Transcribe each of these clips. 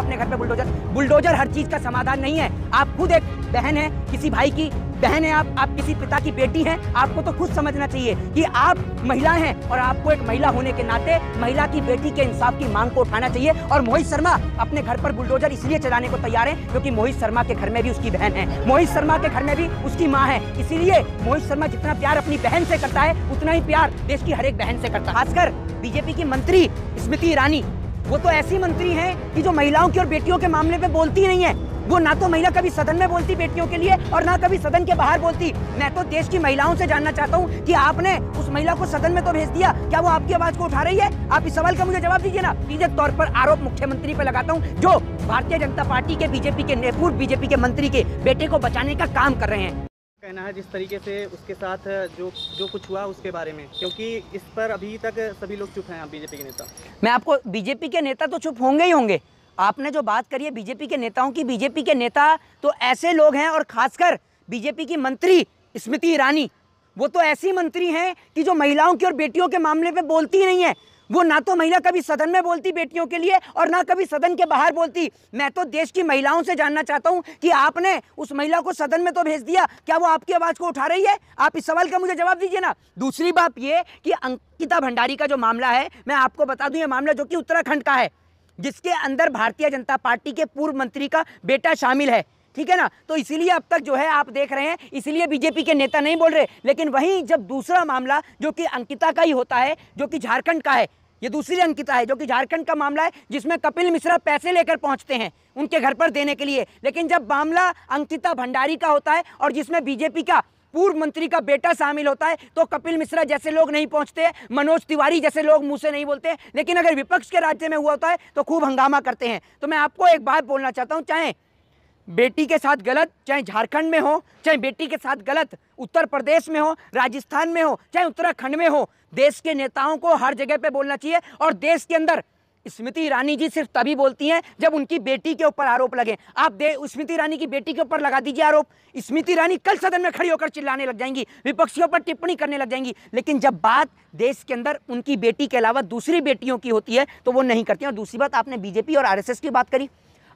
अपने घर पे बुलडोजर बुलडोजर हर चीज का समाधान नहीं है आप खुद एक बहन है किसी भाई की बहन है आप आप किसी पिता की बेटी हैं आपको तो खुद समझना चाहिए कि आप महिला हैं और आपको एक महिला होने के नाते महिला की बेटी के इंसाफ की मांग को उठाना चाहिए और मोहित शर्मा अपने घर पर बुलडोजर इसलिए चलाने को तैयार है क्योंकि मोहित शर्मा के घर में भी उसकी बहन है मोहित शर्मा के घर में भी उसकी माँ है इसीलिए मोहित शर्मा जितना प्यार अपनी बहन से करता है उतना ही प्यार देश की हर एक बहन से करता है खासकर बीजेपी की मंत्री स्मृति ईरानी वो तो ऐसी मंत्री हैं कि जो महिलाओं की और बेटियों के मामले पे बोलती नहीं है वो ना तो महिला कभी सदन में बोलती बेटियों के लिए और ना कभी सदन के बाहर बोलती मैं तो देश की महिलाओं से जानना चाहता हूँ कि आपने उस महिला को सदन में तो भेज दिया क्या वो आपकी आवाज को उठा रही है आप इस सवाल का मुझे जवाब दीजिए ना सीधे तौर पर आरोप मुख्यमंत्री पर लगाता हूँ जो भारतीय जनता पार्टी के बीजेपी के पूर्व बीजेपी के मंत्री के बेटे को बचाने का काम कर रहे हैं कहना है जिस तरीके से उसके साथ जो जो कुछ हुआ उसके बारे में क्योंकि इस पर अभी तक सभी लोग चुप हैं आप बीजेपी के नेता मैं आपको बीजेपी के नेता तो चुप होंगे ही होंगे आपने जो बात करी है बीजेपी के नेताओं की बीजेपी के नेता तो ऐसे लोग हैं और खासकर बीजेपी की मंत्री स्मृति ईरानी वो तो ऐसी मंत्री हैं कि जो महिलाओं की और बेटियों के मामले पे बोलती नहीं है वो ना तो महिला कभी सदन में बोलती बेटियों के लिए और ना कभी सदन के बाहर बोलती मैं तो देश की महिलाओं से जानना चाहता हूँ कि आपने उस महिला को सदन में तो भेज दिया क्या वो आपकी आवाज़ को उठा रही है आप इस सवाल का मुझे जवाब दीजिए ना दूसरी बात ये कि अंकिता भंडारी का जो मामला है मैं आपको बता दूँ ये मामला जो कि उत्तराखंड का है जिसके अंदर भारतीय जनता पार्टी के पूर्व मंत्री का बेटा शामिल है ठीक है ना तो इसीलिए अब तक जो है आप देख रहे हैं इसीलिए बीजेपी के नेता नहीं बोल रहे लेकिन वहीं जब दूसरा मामला जो कि अंकिता का ही होता है जो कि झारखंड का है ये दूसरी अंकिता है जो कि झारखंड का मामला है जिसमें कपिल मिश्रा पैसे लेकर पहुंचते हैं उनके घर पर देने के लिए लेकिन जब मामला अंकिता भंडारी का होता है और जिसमें बीजेपी का पूर्व मंत्री का बेटा शामिल होता है तो कपिल मिश्रा जैसे लोग नहीं पहुंचते मनोज तिवारी जैसे लोग मुंह से नहीं बोलते लेकिन अगर विपक्ष के राज्य में हुआ होता है तो खूब हंगामा करते हैं तो मैं आपको एक बात बोलना चाहता हूँ चाहे बेटी के साथ गलत चाहे झारखंड में हो चाहे बेटी के साथ गलत उत्तर प्रदेश में हो राजस्थान में हो चाहे उत्तराखंड में हो देश के नेताओं को हर जगह पे बोलना चाहिए और देश के अंदर स्मृति ईरानी जी सिर्फ तभी बोलती हैं जब उनकी बेटी के ऊपर आरोप लगे आप दे स्मृति ईरानी की बेटी के ऊपर लगा दीजिए आरोप स्मृति ईरानी कल सदन में खड़ी होकर चिल्लाने लग जाएंगी विपक्षियों पर टिप्पणी करने लग जाएंगी लेकिन जब बात देश के अंदर उनकी बेटी के अलावा दूसरी बेटियों की होती है तो वो नहीं करती और दूसरी बात आपने बीजेपी और आर की बात करी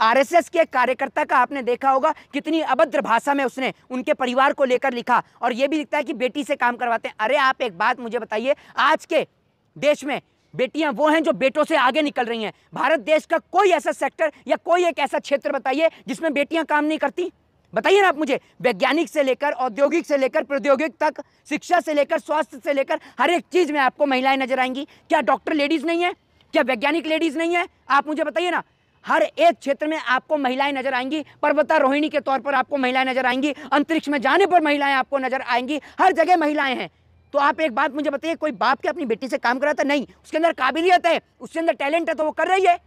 आरएसएस के कार्यकर्ता का आपने देखा होगा कितनी अभद्र भाषा में उसने उनके परिवार को लेकर लिखा और ये भी लिखता है कि बेटी से काम करवाते हैं अरे आप एक बात मुझे बताइए आज के देश में बेटियां वो हैं जो बेटों से आगे निकल रही हैं भारत देश का कोई ऐसा सेक्टर या कोई एक ऐसा क्षेत्र बताइए जिसमें बेटियां काम नहीं करती बताइए ना आप मुझे वैज्ञानिक से लेकर औद्योगिक से लेकर प्रौद्योगिक तक शिक्षा से लेकर स्वास्थ्य से लेकर हर एक चीज़ में आपको महिलाएं नजर आएंगी क्या डॉक्टर लेडीज़ नहीं है क्या वैज्ञानिक लेडीज़ नहीं है आप मुझे बताइए ना हर एक क्षेत्र में आपको महिलाएं नजर आएंगी पर्वतारोहिणी के तौर पर आपको महिलाएं नजर आएंगी अंतरिक्ष में जाने पर महिलाएं आपको नजर आएंगी हर जगह महिलाएं हैं तो आप एक बात मुझे बताइए कोई बाप के अपनी बेटी से काम कराता नहीं उसके अंदर काबिलियत है उसके अंदर टैलेंट है तो वो कर रही है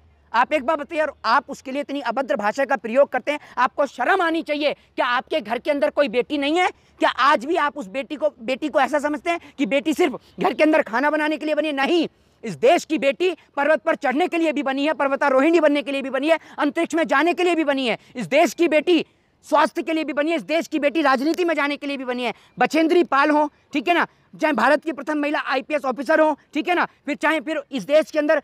आप एक बात बताइए और आप उसके लिए इतनी अभद्र भाषा का प्रयोग करते हैं आपको शर्म आनी चाहिए क्या आपके घर के अंदर कोई बेटी नहीं है क्या आज भी आप उस बेटी को बेटी को ऐसा समझते हैं कि बेटी सिर्फ घर के अंदर खाना बनाने के लिए बनी नहीं इस देश की बेटी पर्वत पर चढ़ने के लिए भी बनी है पर्वतारोहिणी बनने के लिए भी बनी है अंतरिक्ष में जाने के लिए भी बनी है इस देश की बेटी स्वास्थ्य के लिए भी बनी है इस देश की बेटी राजनीति में जाने के लिए भी बनी है बछेंद्री पाल हो ठीक है ना चाहे भारत की प्रथम महिला आईपीएस ऑफिसर हो ठीक है ना फिर चाहे फिर इस देश के अंदर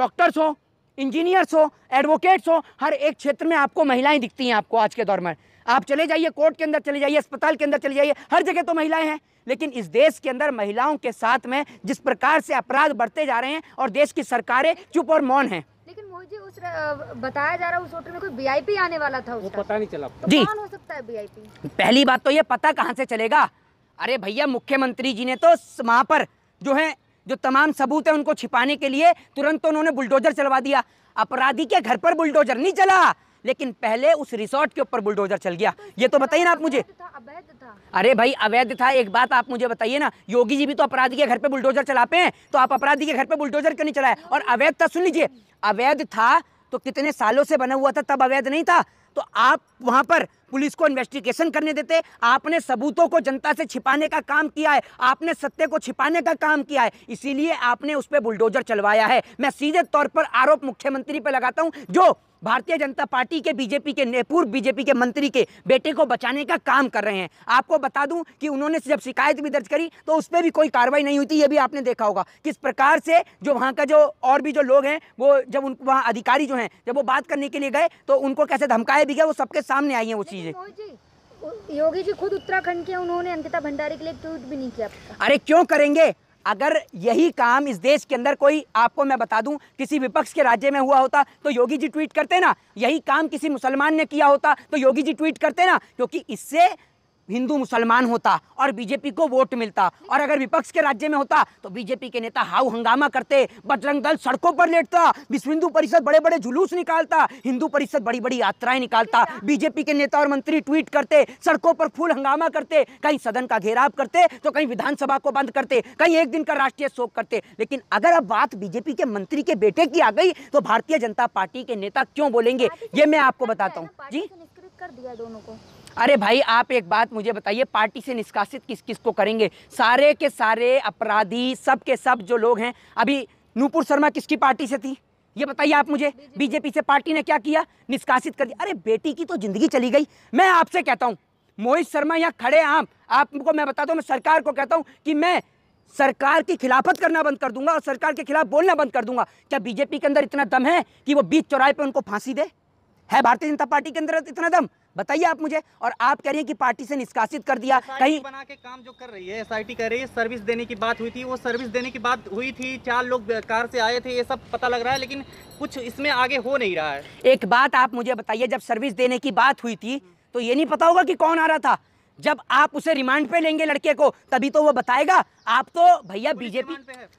डॉक्टर्स हो इंजीनियर्स हो एडवोकेट्स हो हर एक क्षेत्र में आपको महिलाएं दिखती हैं आपको आज के दौर में आप चले जाइए कोर्ट के अंदर चले जाइए अस्पताल के अंदर चले जाइए हर जगह तो महिलाएं हैं लेकिन इस देश के अंदर महिलाओं के साथ में जिस प्रकार से अपराध बढ़ते जा रहे हैं और देश की सरकारें चुप और मौन है लेकिन मोदी जी उस बताया जा रहा उस होटल में कोई वीआईपी आने वाला था उसका। वो पता नहीं चला तो जी कौन हो सकता है वीआईपी पहली बात तो ये पता कहाँ से चलेगा अरे भैया मुख्यमंत्री जी ने तो वहाँ पर जो है जो तमाम सबूत है उनको छिपाने के लिए तुरंत तो उन्होंने बुलडोजर चलवा दिया अपराधी के घर पर बुलडोजर नहीं चला लेकिन पहले उस रिसोर्ट के ऊपर बुलडोजर चल गया तो ये तो बताइए ना आप मुझे अरे भाई अवैध था एक बात आप मुझे बताइए ना योगी जी भी तो अपराधी के घर पे बुलडोजर चलाते हैं तो आप अपराधी के घर पे बुलडोजर क्यों नहीं चलाए और अवैध था सुन लीजिए अवैध था तो कितने सालों से बना हुआ था तब अवैध नहीं था तो आप वहां पर पुलिस को इन्वेस्टिगेशन करने देते आपने सबूतों को जनता से छिपाने का काम किया है आपने सत्य को छिपाने का काम किया है इसीलिए आपने उस पर बुलडोजर चलवाया है मैं सीधे तौर पर आरोप मुख्यमंत्री पर लगाता हूँ जो भारतीय जनता पार्टी के बीजेपी के पूर्व बीजेपी के मंत्री के बेटे को बचाने का काम कर रहे हैं आपको बता दूं कि उन्होंने जब शिकायत भी दर्ज करी तो उस पर भी कोई कार्रवाई नहीं हुई थी ये भी आपने देखा होगा किस प्रकार से जो वहाँ का जो और भी जो लोग हैं वो जब उन वहाँ अधिकारी जो हैं जब वो बात करने के लिए गए तो उनको कैसे धमकाया भी गए वो सबके सामने आई है वो चीज़ें योगी जी खुद उत्तराखंड के उन्होंने अंकिता भंडारी के लिए ट्वीट भी नहीं किया अरे क्यों करेंगे अगर यही काम इस देश के अंदर कोई आपको मैं बता दूं किसी विपक्ष के राज्य में हुआ होता तो योगी जी ट्वीट करते ना यही काम किसी मुसलमान ने किया होता तो योगी जी ट्वीट करते ना क्योंकि इससे हिंदू मुसलमान होता और बीजेपी को वोट मिलता और अगर विपक्ष के राज्य में होता तो बीजेपी के नेता हाउ हंगामा करते बजरंग दल सड़कों पर लेटता विश्व हिंदू परिषद बड़े बड़े जुलूस निकालता हिंदू परिषद बड़ी बड़ी यात्राएं निकालता बीजेपी के नेता और मंत्री ट्वीट करते सड़कों पर फूल हंगामा करते कहीं सदन का घेराव करते तो कहीं विधानसभा को बंद करते कहीं एक दिन का राष्ट्रीय शोक करते लेकिन अगर अब बात बीजेपी के मंत्री के बेटे की आ गई तो भारतीय जनता पार्टी के नेता क्यों बोलेंगे ये मैं आपको बताता हूँ जी कर दिया दोनों को अरे भाई आप एक बात मुझे बताइए पार्टी से निष्कासित किस किस को करेंगे सारे के सारे अपराधी सब के सब जो लोग हैं अभी नूपुर शर्मा किसकी पार्टी से थी ये बताइए आप मुझे बीजेपी से पार्टी ने क्या किया निष्कासित कर दिया अरे बेटी की तो जिंदगी चली गई मैं आपसे कहता हूँ मोहित शर्मा यहाँ खड़े आम आपको मैं बताता हूँ मैं सरकार को कहता हूँ कि मैं सरकार की खिलाफत करना बंद कर दूंगा और सरकार के खिलाफ बोलना बंद कर दूंगा क्या बीजेपी के अंदर इतना दम है कि वो बीच चौराहे पर उनको फांसी दे है भारतीय जनता पार्टी के अंदर इतना दम बताइए आप मुझे और आप कह रही हैं कि पार्टी से निष्कासित कर दिया कहीं बना के काम जो कर रही है एसआईटी कह रही है सर्विस देने की बात हुई थी वो सर्विस देने की बात हुई थी चार लोग कार से आए थे ये सब पता लग रहा है लेकिन कुछ इसमें आगे हो नहीं रहा है एक बात आप मुझे बताइए जब सर्विस देने की बात हुई थी तो ये नहीं पता होगा कि कौन आ रहा था जब आप उसे रिमांड पे लेंगे लड़के को तभी तो वो बताएगा आप तो भैया बीजेपी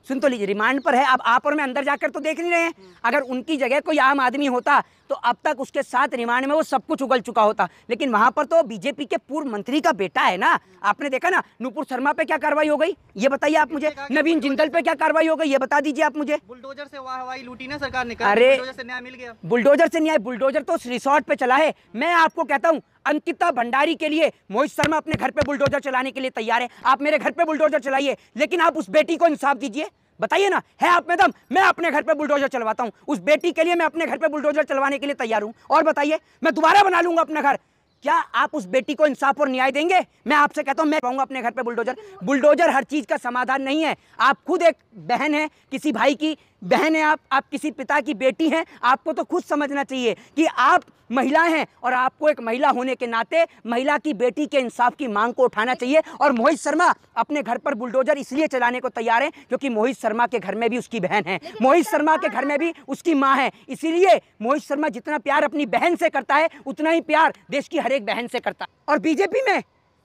सुन तो लीजिए रिमांड पर है अब आप और मैं अंदर जाकर तो देख नहीं रहे हैं हम्म। अगर उनकी जगह कोई आम आदमी होता तो अब तक उसके साथ रिमांड में वो सब कुछ उगल चुका होता लेकिन वहां पर तो बीजेपी के पूर्व मंत्री का बेटा है ना आपने देखा ना नूपुर शर्मा पे क्या कार्रवाई हो गई ये बताइए आप मुझे नवीन जिंदल पे क्या कार्रवाई हो गई ये बता दीजिए आप मुझे बुलडोजर से हवाई लूटी ना सरकार ने अरे बुलडोजर से न्याय मिल गया बुलडोजर से न्याय बुलडोजर तो रिसोर्ट पे चला है मैं आपको कहता हूँ अंकिता भंडारी के लिए मोहित शर्मा अपने घर पे बुलडोजर चलाने के लिए तैयार है आप मेरे घर पे बुलडोजर चलाइए लेकिन आप उस बेटी को इंसाफ दीजिए बताइए ना है आप मैडम मैं अपने घर पे बुलडोजर चलवाता हूँ उस बेटी के लिए मैं अपने घर पे बुलडोजर चलवाने के लिए तैयार हूँ और बताइए मैं दोबारा बना लूंगा अपना घर क्या आप उस बेटी को इंसाफ और न्याय देंगे मैं आपसे कहता हूँ मैं कहूंगा अपने घर पे बुलडोजर बुलडोजर हर चीज़ का समाधान नहीं है आप खुद एक बहन है किसी भाई की बहन है आप आप किसी पिता की बेटी हैं आपको तो खुद समझना चाहिए कि आप महिला हैं और आपको एक महिला होने के नाते महिला की बेटी के इंसाफ की मांग को उठाना चाहिए और मोहित शर्मा अपने घर पर बुलडोजर इसलिए चलाने को तैयार हैं क्योंकि मोहित शर्मा के घर में भी उसकी बहन है मोहित शर्मा के घर में भी उसकी माँ है इसीलिए मोहित शर्मा जितना प्यार अपनी बहन से करता है उतना ही प्यार देश की हर एक बहन से करता है और बीजेपी में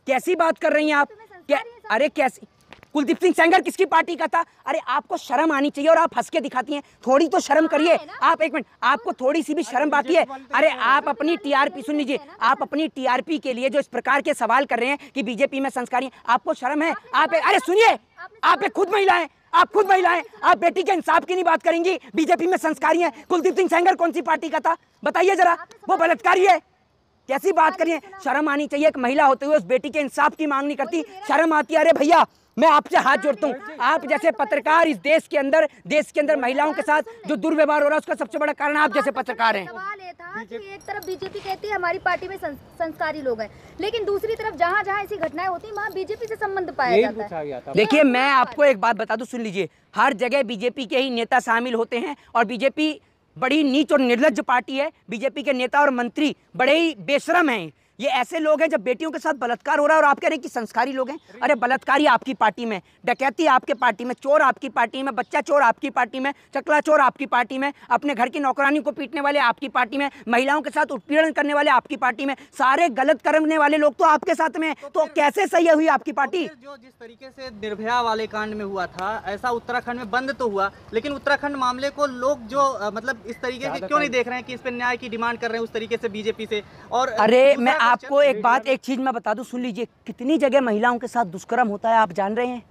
कैसी बात कर रही हैं आप क्या अरे कैसी कुलदीप सिंह सेंगर किसकी पार्टी का था अरे आपको शर्म आनी चाहिए और आप हंस के दिखाती हैं थोड़ी तो शर्म करिए आप एक मिनट आपको थोड़ी सी भी शर्म बाकी है तो अरे तो तो आप अपनी टीआरपी सुन लीजिए आप अपनी टीआरपी के लिए जो इस प्रकार के सवाल कर रहे हैं कि बीजेपी में संस्कारी आपको शर्म है आप अरे सुनिए आप एक खुद महिलाएं आप खुद महिलाएं आप बेटी के इंसाफ की नहीं बात करेंगी बीजेपी में संस्कारी है कुलदीप सिंह सेंगर कौन सी पार्टी का था बताइए जरा वो बलात्कारी है कैसी बात करिए शर्म आनी चाहिए एक महिला होते हुए उस बेटी के इंसाफ की मांग नहीं करती शर्म आती है अरे भैया मैं आपसे हाथ जोड़ता हूँ आप जैसे पत्रकार इस देश के अंदर देश के अंदर महिलाओं के साथ जो दुर्व्यवहार हो रहा है उसका सबसे बड़ा कारण आप जैसे पत्रकार हैं एक तरफ बीजेपी कहती है हमारी पार्टी में संस्कारी लोग हैं लेकिन दूसरी तरफ जहाँ जहाँ ऐसी घटनाएं होती है वहाँ बीजेपी से संबंध पाया जाता है देखिए मैं आपको एक बात बता दू सुन लीजिए हर जगह बीजेपी के ही नेता शामिल होते हैं और बीजेपी बड़ी नीच और निर्लज पार्टी है बीजेपी के नेता और मंत्री बड़े ही बेशरम हैं ये ऐसे लोग हैं जब बेटियों के साथ बलात्कार हो रहा है और आप कह रहे हैं कि संस्कारी लोग हैं अरे बलात्कारी आपकी पार्टी में डकैती आपके पार्टी में चोर आपकी पार्टी में बच्चा चोर आपकी पार्टी में चकला चोर आपकी पार्टी में अपने घर की नौकरानी को पीटने वाले आपकी पार्टी में महिलाओं के साथ उत्पीड़न करने वाले आपकी पार्टी में सारे गलत करने वाले लोग तो आपके साथ में तो, तो कैसे सही हुई आपकी तो पार्टी जो जिस तरीके से निर्भया वाले कांड में हुआ था ऐसा उत्तराखंड में बंद तो हुआ लेकिन उत्तराखंड मामले को लोग जो मतलब इस तरीके से क्यों नहीं देख रहे हैं कि इस पर न्याय की डिमांड कर रहे हैं उस तरीके से बीजेपी से और अरे मैं आपको एक बात एक चीज़ मैं बता दूं सुन लीजिए कितनी जगह महिलाओं के साथ दुष्कर्म होता है आप जान रहे हैं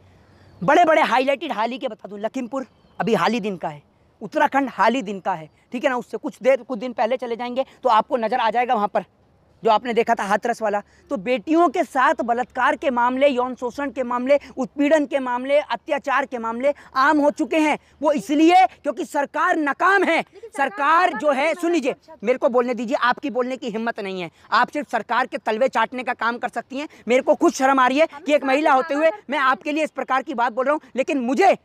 बड़े बड़े हाईलाइटेड हाल ही के बता दूं लखीमपुर अभी हाल ही दिन का है उत्तराखंड हाल ही दिन का है ठीक है ना उससे कुछ देर कुछ दिन पहले चले जाएंगे तो आपको नज़र आ जाएगा वहां पर जो आपने देखा था हाथरस वाला तो बेटियों के साथ बलात्कार के मामले यौन शोषण के मामले उत्पीड़न के मामले अत्याचार के मामले आम हो चुके हैं वो इसलिए क्योंकि सरकार नाकाम है सरकार जो तो है सुन लीजिए मेरे को बोलने दीजिए आपकी बोलने की हिम्मत नहीं है आप सिर्फ सरकार के तलवे चाटने का काम कर सकती हैं मेरे को खुद शर्म आ रही है कि एक महिला होते हुए मैं आपके लिए इस प्रकार की बात बोल रहा हूँ लेकिन मुझे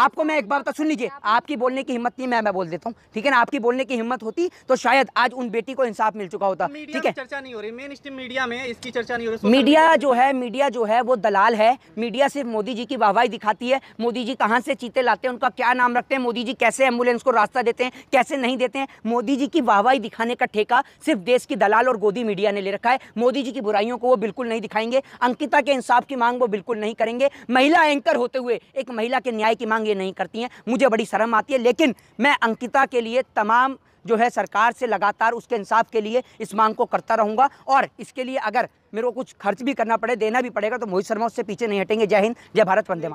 आपको मैं एक बार बता तो सुन लीजिए आपकी बोलने की हिम्मत नहीं मैं मैं बोल देता हूँ ठीक है ना आपकी बोलने की हिम्मत होती तो शायद आज उन बेटी को इंसाफ मिल चुका होता ठीक है चर्चा नहीं हो रही मेन स्ट्रीम मीडिया में इसकी चर्चा नहीं हो रही मीडिया जो है मीडिया जो है वो दलाल है मीडिया सिर्फ मोदी जी की वाहवाही दिखाती है मोदी जी कहाँ से चीते लाते हैं उनका क्या नाम रखते हैं मोदी जी कैसे एम्बुलेंस को रास्ता देते हैं कैसे नहीं देते हैं मोदी जी की वाहवाही दिखाने का ठेका सिर्फ देश की दलाल और गोदी मीडिया ने ले रखा है मोदी जी की बुराइयों को वो बिल्कुल नहीं दिखाएंगे अंकिता के इंसाफ की मांग वो बिल्कुल नहीं करेंगे महिला एंकर होते हुए एक महिला के न्याय की मांग मांगे नहीं करती हैं मुझे बड़ी शर्म आती है लेकिन मैं अंकिता के लिए तमाम जो है सरकार से लगातार उसके इंसाफ के लिए इस मांग को करता रहूँगा और इसके लिए अगर मेरे को कुछ खर्च भी करना पड़े देना भी पड़ेगा तो मोहित शर्मा उससे पीछे नहीं हटेंगे जय हिंद जय भारत वंदे